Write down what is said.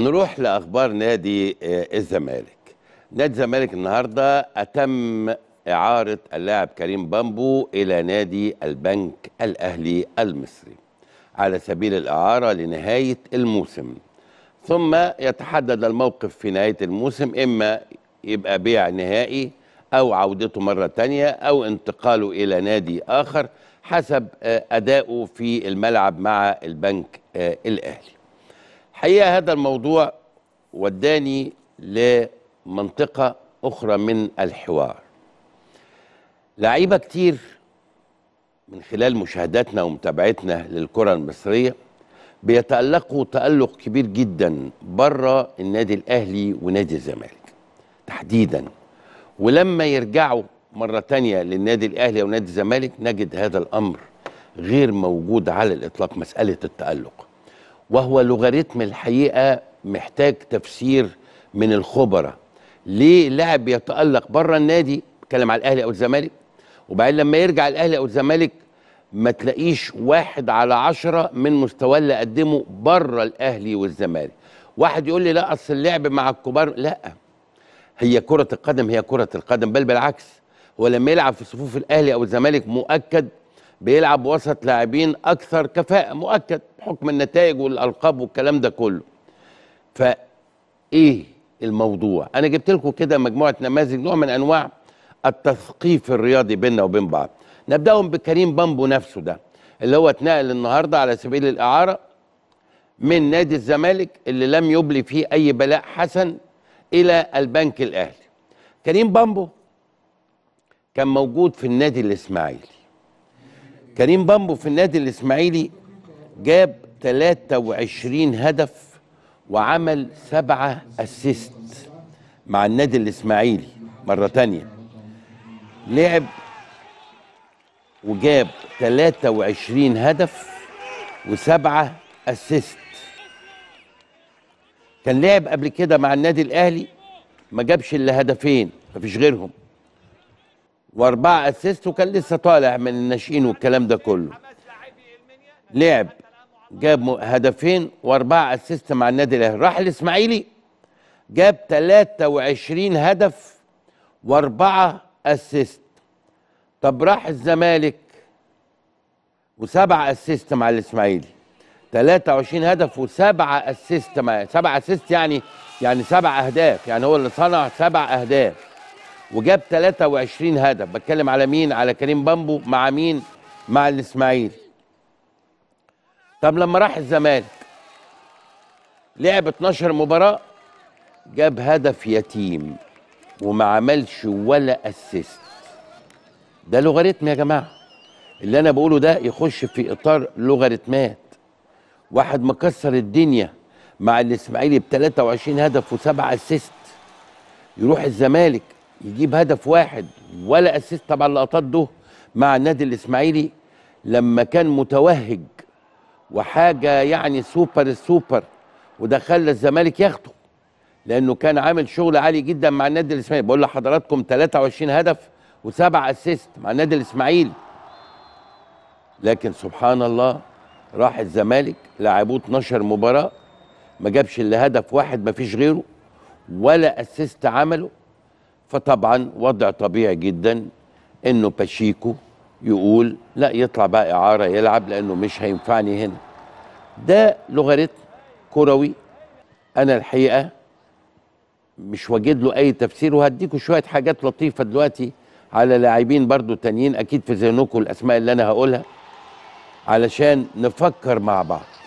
نروح لاخبار نادي آه، الزمالك نادي الزمالك النهارده اتم اعاره اللاعب كريم بامبو الى نادي البنك الاهلي المصري على سبيل الاعاره لنهايه الموسم ثم يتحدد الموقف في نهايه الموسم اما يبقى بيع نهائي او عودته مره تانية او انتقاله الى نادي اخر حسب آه، أداؤه في الملعب مع البنك آه، الاهلي الحقيقه هذا الموضوع وداني لمنطقه اخرى من الحوار لعيبه كتير من خلال مشاهداتنا ومتابعتنا للكره المصريه بيتالقوا تالق كبير جدا بره النادي الاهلي ونادي الزمالك تحديدا ولما يرجعوا مره تانية للنادي الاهلي ونادي الزمالك نجد هذا الامر غير موجود على الاطلاق مساله التالق وهو لوغاريتم الحقيقه محتاج تفسير من الخبراء ليه لاعب يتالق بره النادي بتكلم على الاهلي او الزمالك وبعدين لما يرجع الاهلي او الزمالك ما تلاقيش واحد على عشرة من مستوى اللي قدمه بره الاهلي والزمالك واحد يقول لي لا اصل اللعب مع الكبار لا هي كرة القدم هي كرة القدم بل بالعكس هو لما يلعب في صفوف الاهلي او الزمالك مؤكد بيلعب وسط لاعبين اكثر كفاءه مؤكد بحكم النتائج والالقاب والكلام ده كله فايه الموضوع انا جبت لكم كده مجموعه نماذج نوع من انواع التثقيف الرياضي بيننا وبين بعض نبداهم بكريم بامبو نفسه ده اللي هو اتنقل النهارده على سبيل الاعاره من نادي الزمالك اللي لم يبلي فيه اي بلاء حسن الى البنك الاهلي كريم بامبو كان موجود في النادي الاسماعيلي كريم بامبو في النادي الاسماعيلي جاب 23 هدف وعمل سبعة اسيست مع النادي الاسماعيلي مرة تانية لعب وجاب 23 هدف وسبعة اسيست كان لعب قبل كده مع النادي الاهلي ما جابش الا هدفين مفيش غيرهم واربعه اسيست وكان لسه طالع من الناشئين والكلام ده كله لعب جاب هدفين واربعه اسيست مع النادي الاهلي راح الاسماعيلي جاب 23 هدف واربعه اسيست طب راح الزمالك وسبعه اسيست مع الاسماعيلي 23 هدف وسبعه اسيست مع سبعه اسيست يعني يعني سبع اهداف يعني هو اللي صنع سبع اهداف وجاب 23 هدف بتكلم على مين على كريم بامبو مع مين مع الاسماعيلي طب لما راح الزمالك لعب 12 مباراه جاب هدف يتيم وما عملش ولا اسيست ده لوغاريتم يا جماعه اللي انا بقوله ده يخش في اطار لوغاريتمات واحد مكسر الدنيا مع الاسماعيلي ب 23 هدف وسبعه اسيست يروح الزمالك يجيب هدف واحد ولا اسيست طبعا اللقطات ده مع النادي الاسماعيلي لما كان متوهج وحاجه يعني سوبر السوبر وده خلى الزمالك ياخده لانه كان عامل شغل عالي جدا مع النادي الاسماعيلي بقول لحضراتكم 23 هدف وسبع اسيست مع النادي الاسماعيلي لكن سبحان الله راح الزمالك لعبوه 12 مباراه ما جابش الا هدف واحد ما فيش غيره ولا اسيست عمله فطبعا وضع طبيعي جدا انه باشيكو يقول لا يطلع بقى اعاره يلعب لانه مش هينفعني هنا ده لوغاريتم كروي انا الحقيقه مش واجد له اي تفسير وهديكوا شويه حاجات لطيفه دلوقتي على لاعبين برضو تانيين اكيد في ذهنكم الاسماء اللي انا هقولها علشان نفكر مع بعض